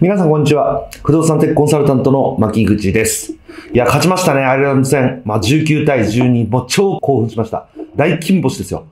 皆さんこんにちは。不動産テックコンサルタントの牧口です。いや、勝ちましたね、アイルランド戦。まあ、19対12、もう超興奮しました。大金星ですよ。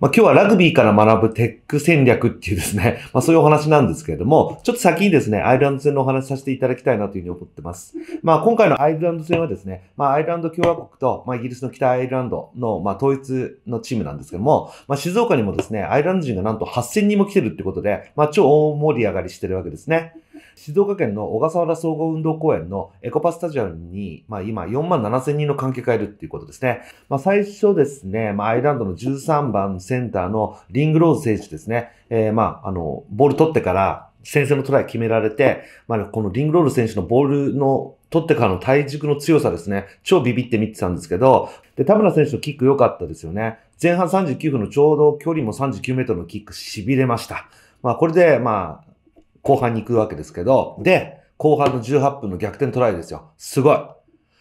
まあ、今日はラグビーから学ぶテック戦略っていうですね、まあ、そういうお話なんですけれども、ちょっと先にですね、アイルランド戦のお話させていただきたいなというふうに思ってます。まあ、今回のアイルランド戦はですね、まあ、アイルランド共和国と、まあ、イギリスの北アイルランドの、まあ、統一のチームなんですけども、まあ、静岡にもですね、アイルランド人がなんと8000人も来てるってことで、まあ、超大盛り上がりしてるわけですね。静岡県の小笠原総合運動公園のエコパスタジアムに、まあ今4万7千人の観客がいるっていうことですね。まあ最初ですね、まあアイランドの13番センターのリングローズ選手ですね。えー、まああの、ボール取ってから先制のトライ決められて、まあ、このリングロール選手のボールの取ってからの体軸の強さですね、超ビビって見てたんですけど、で、田村選手のキック良かったですよね。前半39分のちょうど距離も39メートルのキック痺れました。まあ、これで、まあ、後半に行くわけですけど、で、後半の18分の逆転トライですよ。すごい。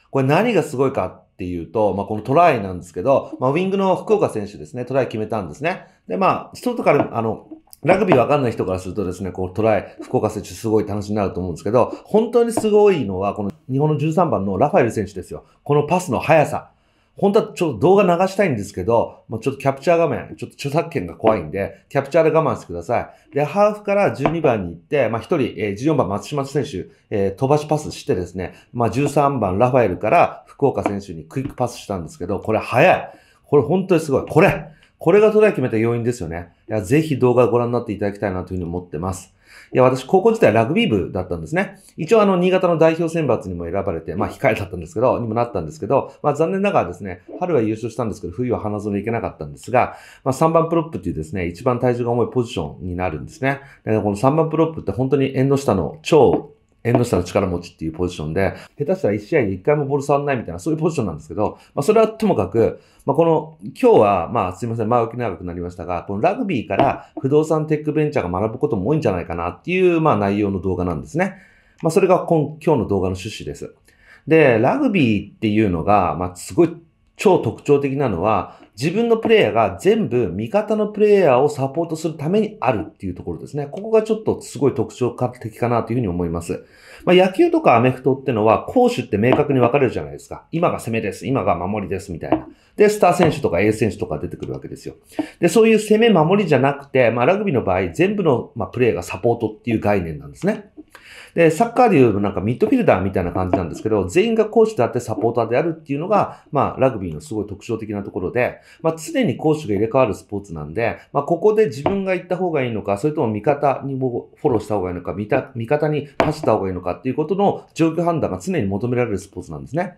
これ何がすごいかっていうと、まあ、このトライなんですけど、まあ、ウィングの福岡選手ですね、トライ決めたんですね。で、まあ、外から、あの、ラグビーわかんない人からするとですね、こうトライ、福岡選手すごい楽しみになると思うんですけど、本当にすごいのは、この日本の13番のラファエル選手ですよ。このパスの速さ。本当はちょっと動画流したいんですけど、もうちょっとキャプチャー画面、ちょっと著作権が怖いんで、キャプチャーで我慢してください。で、ハーフから12番に行って、まあ、1人、えー、14番松島選手、えー、飛ばしパスしてですね、まあ、13番ラファエルから福岡選手にクイックパスしたんですけど、これ早い。これ本当にすごい。これこれがトライ決めた要因ですよね。いや、ぜひ動画をご覧になっていただきたいなというふうに思ってます。いや、私、高校時代ラグビー部だったんですね。一応、あの、新潟の代表選抜にも選ばれて、まあ、控えだったんですけど、にもなったんですけど、まあ、残念ながらですね、春は優勝したんですけど、冬は花園行けなかったんですが、まあ、3番プロップっていうですね、一番体重が重いポジションになるんですね。でこの3番プロップって本当に縁の下の超縁の下の力持ちっていうポジションで、下手したら1試合に1回もボール触んないみたいな、そういうポジションなんですけど、まあ、それはともかく、まあ、この、今日は、まあ、すいません、前置き長くなりましたが、このラグビーから不動産テックベンチャーが学ぶことも多いんじゃないかなっていう、まあ、内容の動画なんですね。まあ、それが今、今日の動画の趣旨です。で、ラグビーっていうのが、まあ、すごい超特徴的なのは、自分のプレイヤーが全部味方のプレイヤーをサポートするためにあるっていうところですね。ここがちょっとすごい特徴的かなというふうに思います。まあ、野球とかアメフトってのは攻守って明確に分かれるじゃないですか。今が攻めです。今が守りです。みたいな。で、スター選手とか A 選手とか出てくるわけですよ。で、そういう攻め守りじゃなくて、まあ、ラグビーの場合全部の、まプレイがサポートっていう概念なんですね。で、サッカーでいうなんかミッドフィルダーみたいな感じなんですけど、全員が講師であってサポーターであるっていうのが、まあ、ラグビーのすごい特徴的なところで、まあ、常に攻守が入れ替わるスポーツなんで、まあ、ここで自分が行った方がいいのか、それとも味方にもフォローした方がいいのか、味方に走った方がいいのかっていうことの状況判断が常に求められるスポーツなんですね。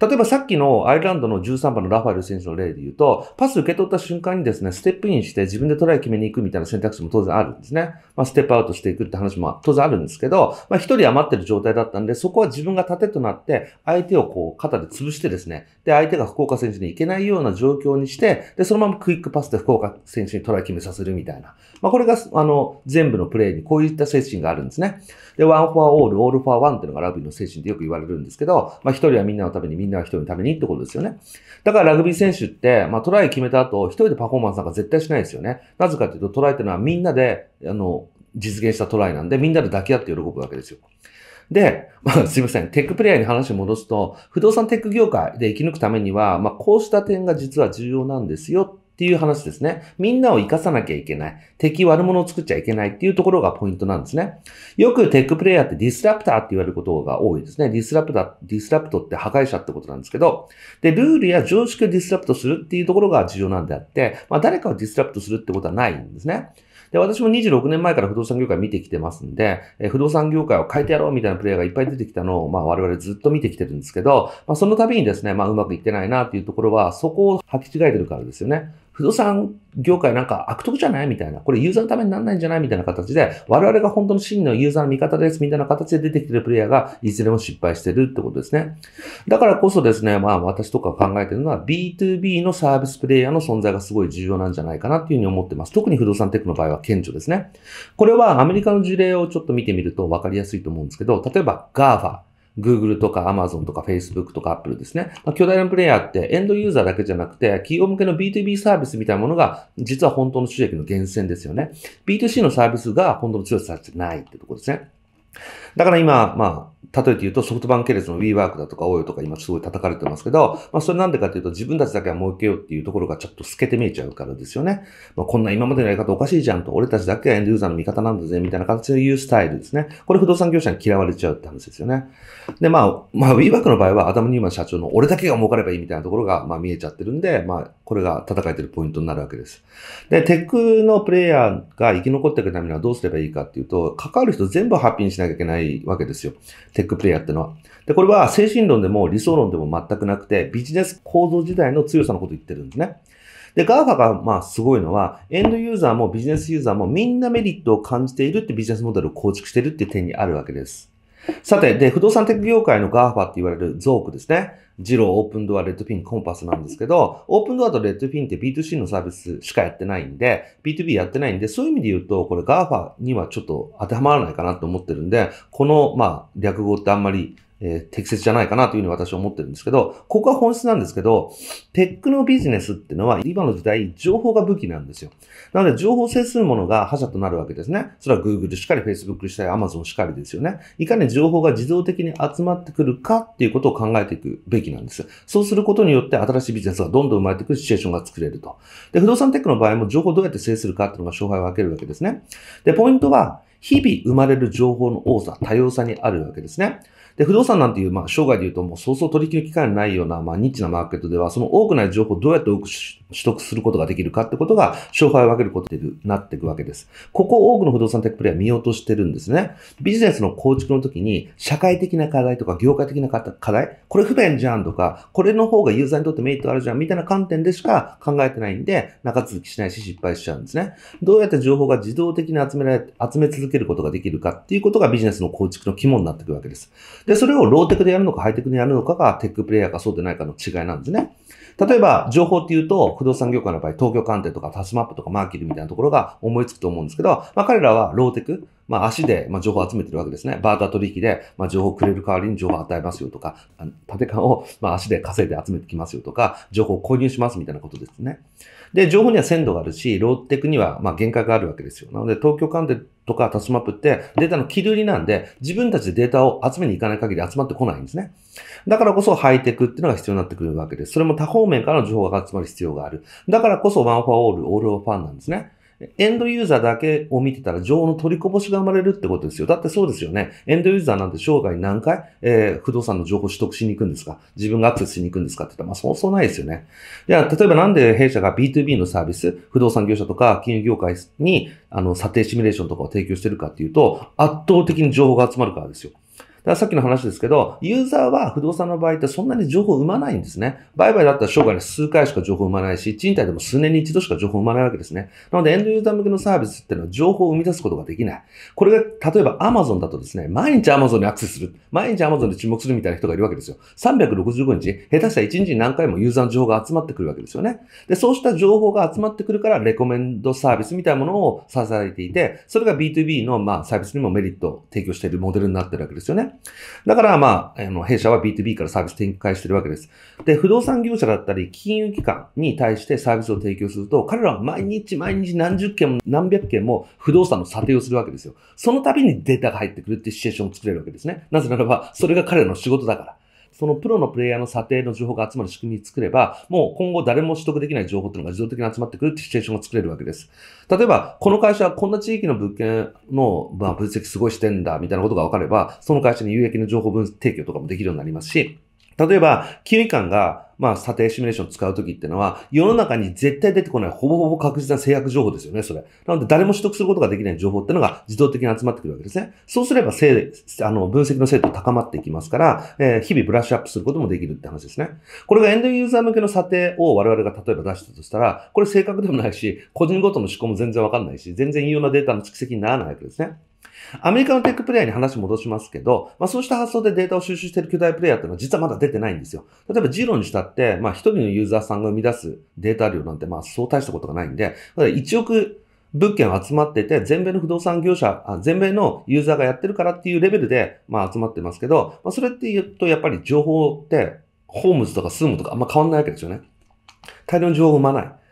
例えばさっきのアイルランドの13番のラファエル選手の例で言うと、パス受け取った瞬間にですね、ステップインして自分でトライ決めに行くみたいな選択肢も当然あるんですね。まあ、ステップアウトしていくって話も当然あるんですけど、まあ、一人余ってる状態だったんで、そこは自分が盾となって、相手をこう、肩で潰してですね、で、相手が福岡選手に行けないような状況にして、で、そのままクイックパスで福岡選手にトライ決めさせるみたいな。まあ、これが、あの、全部のプレーにこういった精神があるんですね。で、ワンフォアオール、オールフォアワンっていうのがラグビーの精神ってよく言われるんですけど、まあ、一人はみんなのためにに、みんな一人のためにってことですよね。だからラグビー選手って、まあトライ決めた後、一人でパフォーマンスなんか絶対しないですよね。なぜかというと、トライっていうのはみんなで、あの、実現したトライなんで、みんなで抱き合って喜ぶわけですよ。で、まあ、すいません。テックプレイヤーに話を戻すと、不動産テック業界で生き抜くためには、まあ、こうした点が実は重要なんですよっていう話ですね。みんなを生かさなきゃいけない。敵悪者を作っちゃいけないっていうところがポイントなんですね。よくテックプレイヤーってディスラプターって言われることが多いですね。ディスラプター、ディスラプトって破壊者ってことなんですけど、で、ルールや常識をディスラプトするっていうところが重要なんであって、まあ誰かをディスラプトするってことはないんですね。で、私も26年前から不動産業界見てきてますんで、え不動産業界を変えてやろうみたいなプレイヤーがいっぱい出てきたのを、まあ我々ずっと見てきてるんですけど、まあその度にですね、まあうまくいってないなっていうところは、そこを履き違えてるからですよね。不動産業界なんか悪徳じゃないみたいな、これユーザーのためにならないんじゃないみたいな形で、我々が本当の真のユーザーの味方ですみたいな形で出てきてるプレイヤーが、いずれも失敗してるってことですね。だからこそですね、まあ私とか考えてるのは B2B のサービスプレイヤーの存在がすごい重要なんじゃないかなっていうふうに思ってます。特に不動産テックの場合は顕著ですね。これはアメリカの事例をちょっと見てみると分かりやすいと思うんですけど、例えば GAFA。Google とか Amazon とか Facebook とか Apple ですね。まあ、巨大なプレイヤーってエンドユーザーだけじゃなくて、企業向けの B2B サービスみたいなものが、実は本当の収益の源泉ですよね。B2C のサービスが本当の強さじゃないってとこですね。だから今、まあ、例えて言うとソフトバンク系列の WeWork だとか OYO とか今すごい叩かれてますけど、まあそれなんでかっていうと自分たちだけは儲けようっていうところがちょっと透けて見えちゃうからですよね。まあ、こんな今までのやり方おかしいじゃんと、俺たちだけはエンドユーザーの味方なんだぜみたいな形で言うスタイルですね。これ不動産業者に嫌われちゃうって話ですよね。で、まあ、まあ WeWork の場合はアダム・ニーマン社長の俺だけが儲かればいいみたいなところがまあ見えちゃってるんで、まあこれが戦えてるポイントになるわけです。で、テックのプレイヤーが生き残っていくためにはどうすればいいかっていうと、関わる人全部ハッピーにしないなきゃいけないわけですよ。テックプレイヤーってのは。で、これは精神論でも理想論でも全くなくて、ビジネス構造自体の強さのこと言ってるんですね。で、GAFA がまあすごいのは、エンドユーザーもビジネスユーザーもみんなメリットを感じているってビジネスモデルを構築しているって点にあるわけです。さて、で、不動産テック業界の GAFA って言われるゾークですね。ジロー、オープンドア、レッドピン、コンパスなんですけど、オープンドアとレッドピンって B2C のサービスしかやってないんで、B2B やってないんで、そういう意味で言うと、これ GAFA にはちょっと当てはまらないかなと思ってるんで、この、まあ、略語ってあんまりえー、適切じゃないかなというふうに私は思ってるんですけど、ここは本質なんですけど、テックのビジネスっていうのは今の時代、情報が武器なんですよ。なので、情報制するものが覇者となるわけですね。それは Google しかり、Facebook しかり、Amazon しかりですよね。いかに情報が自動的に集まってくるかっていうことを考えていくべきなんです。よ。そうすることによって新しいビジネスがどんどん生まれてくるシチュエーションが作れると。で、不動産テックの場合も情報をどうやって制するかっていうのが勝敗を分けるわけですね。で、ポイントは、日々生まれる情報の多さ、多様さにあるわけですね。で、不動産なんていう、まあ、生涯で言うと、もうそうそう取引の機会のないような、まあ、ニッチなマーケットでは、その多くない情報をどうやって多く取得することができるかってことが、勝敗を分けることになっていくわけです。ここを多くの不動産テックプレイは見落としてるんですね。ビジネスの構築の時に、社会的な課題とか、業界的な課題、これ不便じゃんとか、これの方がユーザーにとってメリットあるじゃん、みたいな観点でしか考えてないんで、長続きしないし失敗しちゃうんですね。どうやって情報が自動的に集められ、集め続けることができるかっていうことがビジネスの構築の肝になっていくわけです。で、それをローテクでやるのかハイテクでやるのかがテックプレイヤーかそうでないかの違いなんですね。例えば、情報っていうと、不動産業界の場合、東京鑑定とかタスマップとかマーキルみたいなところが思いつくと思うんですけど、まあ彼らはローテク、まあ足で、まあ、情報を集めてるわけですね。バーター取引で、まあ、情報をくれる代わりに情報を与えますよとか、あの縦間を、まあ、足で稼いで集めてきますよとか、情報を購入しますみたいなことですね。で、情報には鮮度があるし、ローテクには、まあ、限界があるわけですよ。なので、東京鑑定とかタスマップってデータの切り売りなんで、自分たちでデータを集めに行かない限り集まってこないんですね。だからこそハイテクっていうのが必要になってくるわけです。それも他方方面からの情報が集まる必要がある。だからこそワンファーオール、オールオファンなんですね。エンドユーザーだけを見てたら情報の取りこぼしが生まれるってことですよ。だってそうですよね。エンドユーザーなんて生涯何回、えー、不動産の情報取得しに行くんですか自分がアクセスしに行くんですかって言ったら、まあそうそうないですよね。じゃあ、例えばなんで弊社が B2B のサービス、不動産業者とか金融業界に、あの、査定シミュレーションとかを提供してるかっていうと、圧倒的に情報が集まるからですよ。らさっきの話ですけど、ユーザーは不動産の場合ってそんなに情報を生まないんですね。売買だったら生涯に数回しか情報を生まないし、賃貸でも数年に一度しか情報を生まないわけですね。なので、エンドユーザー向けのサービスっていうのは情報を生み出すことができない。これが、例えば Amazon だとですね、毎日 Amazon にアクセスする。毎日 Amazon で注目するみたいな人がいるわけですよ。365日、下手したら1日に何回もユーザーの情報が集まってくるわけですよね。で、そうした情報が集まってくるから、レコメンドサービスみたいなものを支えていて、それが B2B の、まあ、サービスにもメリットを提供しているモデルになってるわけですよね。だからまあ、あの弊社は B2B からサービス展開してるわけです。で、不動産業者だったり、金融機関に対してサービスを提供すると、彼らは毎日毎日何十件も何百件も不動産の査定をするわけですよ。その度にデータが入ってくるっていうシチュエーションを作れるわけですね。なぜならば、それが彼らの仕事だから。そのプロのプレイヤーの査定の情報が集まる仕組みに作れば、もう今後誰も取得できない情報というのが自動的に集まってくるってシチュエーションが作れるわけです。例えば、この会社はこんな地域の物件の、まあ、分析すごいしてんだみたいなことが分かれば、その会社に有益な情報分提供とかもできるようになりますし、例えば、金融機関が、まあ、査定シミュレーション使うときってのは、世の中に絶対出てこない、ほぼほぼ確実な制約情報ですよね、それ。なので、誰も取得することができない情報ってのが自動的に集まってくるわけですね。そうすれば、せであの、分析の精度高まっていきますから、えー、日々ブラッシュアップすることもできるって話ですね。これがエンドユーザー向けの査定を我々が例えば出したとしたら、これ正確でもないし、個人ごとの思考も全然わかんないし、全然有用なデータの蓄積にならないわけですね。アメリカのテックプレイヤーに話戻しますけど、まあそうした発想でデータを収集している巨大プレイヤーっていうのは実はまだ出てないんですよ。例えばジーロにしたって、まあ一人のユーザーさんが生み出すデータ量なんてまあそう大したことがないんで、1億物件集まってて、全米の不動産業者、全米のユーザーがやってるからっていうレベルで、まあ集まってますけど、まあそれって言うとやっぱり情報って、ホームズとかスームとかあんま変わんないわけですよね。大量の情報を生まない。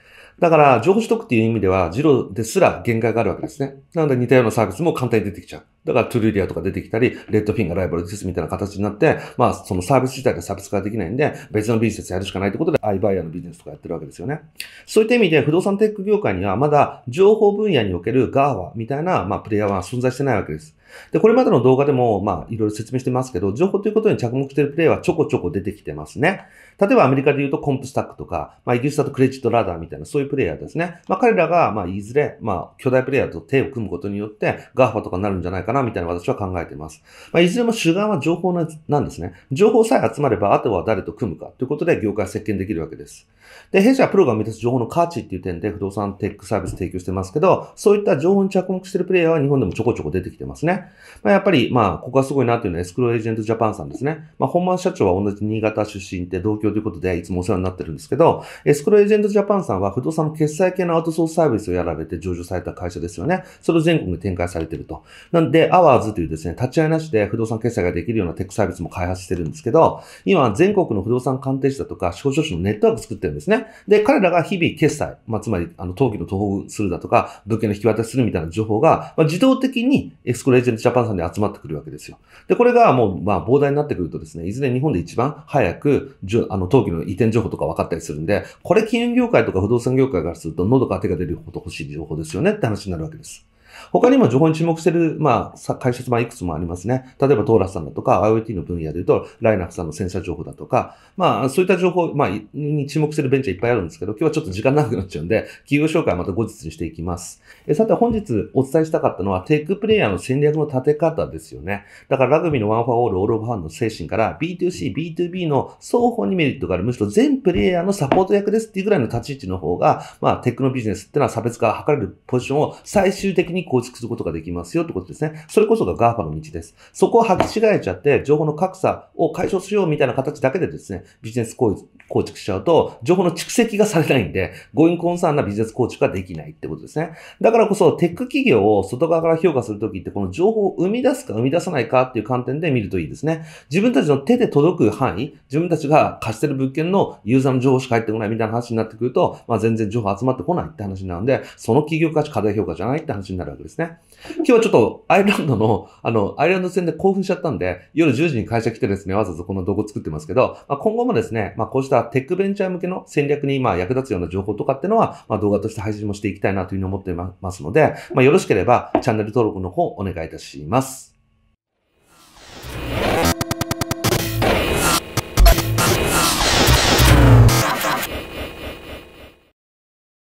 だから、情報取得っていう意味では、ジローですら限界があるわけですね。なので似たようなサービスも簡単に出てきちゃう。だから、トゥルリアとか出てきたり、レッドフィンがライバルですみたいな形になって、まあ、そのサービス自体が差別化できないんで、別のビジネスやるしかないってことで、アイバイヤーのビジネスとかやってるわけですよね。そういった意味で、不動産テック業界にはまだ情報分野におけるガー f a みたいな、まあ、プレイヤーは存在してないわけです。で、これまでの動画でも、まあ、いろいろ説明してますけど、情報ということに着目しているプレイはちょこちょこ出てきてますね。例えばアメリカで言うとコンプスタックとか、まあ、イギリスだとクレジットラダーみたいな、そういうプレイヤーですね。まあ、彼らが、まあ、いずれ、まあ、巨大プレイヤーと手を組むことによって、ガーファとかになるんじゃないかな、みたいな私は考えています。まあ、いずれも主眼は情報なんですね。情報さえ集まれば、あとは誰と組むか、ということで業界接見できるわけです。で、弊社はプロが目指す情報の価値っていう点で不動産テックサービス提供してますけど、そういった情報に着目しているプレイヤーは日本でもちょこちょこ出てきてますね。まあ、やっぱり、まあ、ここがすごいなっていうのはエスクロエージェントジャパンさんですね。まあ、本間社長は同じ新潟出身で同居ということで、いつもお世話になってるんですけど、エスクロエージェントジャパンさんは不動産の決済系のアウトソースサービスをやられて上場された会社ですよね。それを全国に展開されてると。なんで、アワーズというですね、立ち会いなしで不動産決済ができるようなテックサービスも開発してるんですけど、今、全国の不動産鑑定士だとか、商書士のネットワーク作ってるんですね。で、彼らが日々決済、まあ、つまり、あの、登記の投報するだとか、物件の引き渡しするみたいな情報が、まあ、自動的にエスクロエージェントルジャパンさんで集まってくるわけですよ。で、これがもう、まあ、膨大になってくるとですね、いずれ日本で一番早く、あの、登記の移転情報とか分かったりするんで、これ金融業界とか不動産業界からすると、喉から手が出るほど欲しい情報ですよねって話になるわけです。他にも情報に注目してる、まあ、解説版いくつもありますね。例えばトーラスさんだとか、IoT の分野で言うと、ライナックさんの戦車情報だとか、まあ、そういった情報、まあ、に注目してるベンチャーいっぱいあるんですけど、今日はちょっと時間長くなっちゃうんで、企業紹介はまた後日にしていきます。えさて、本日お伝えしたかったのは、テックプレイヤーの戦略の立て方ですよね。だから、ラグビーのワンファーオール、オールオブファンの精神から、B2C、B2B の双方にメリットがある、むしろ全プレイヤーのサポート役ですっていうぐらいの立ち位置の方が、まあ、テックのビジネスっていうのは差別化が図れるポジションを最終的にに構築することができますよってことですね。それこそが GAFA の道です。そこを履き違えちゃって、情報の格差を解消しようみたいな形だけでですね、ビジネス行為構築しちゃうと、情報の蓄積がされないんで、ゴインコンサーンなビジネス構築ができないってことですね。だからこそ、テック企業を外側から評価するときって、この情報を生み出すか生み出さないかっていう観点で見るといいですね。自分たちの手で届く範囲、自分たちが貸してる物件のユーザーの情報しか入ってこないみたいな話になってくると、まあ、全然情報集まってこないって話なんで、その企業価値課題評価じゃないって話になるわけですね。今日はちょっとアイランドの、あの、アイランド戦で興奮しちゃったんで、夜10時に会社来てですね、わざわざこの動画作ってますけど、まあ、今後もですね、まあ、こうしたテックベンチャー向けの戦略に今役立つような情報とかっていうのは、まあ、動画として配信もしていきたいなというふうに思っていますので、まあ、よろしければチャンネル登録の方お願いいたします。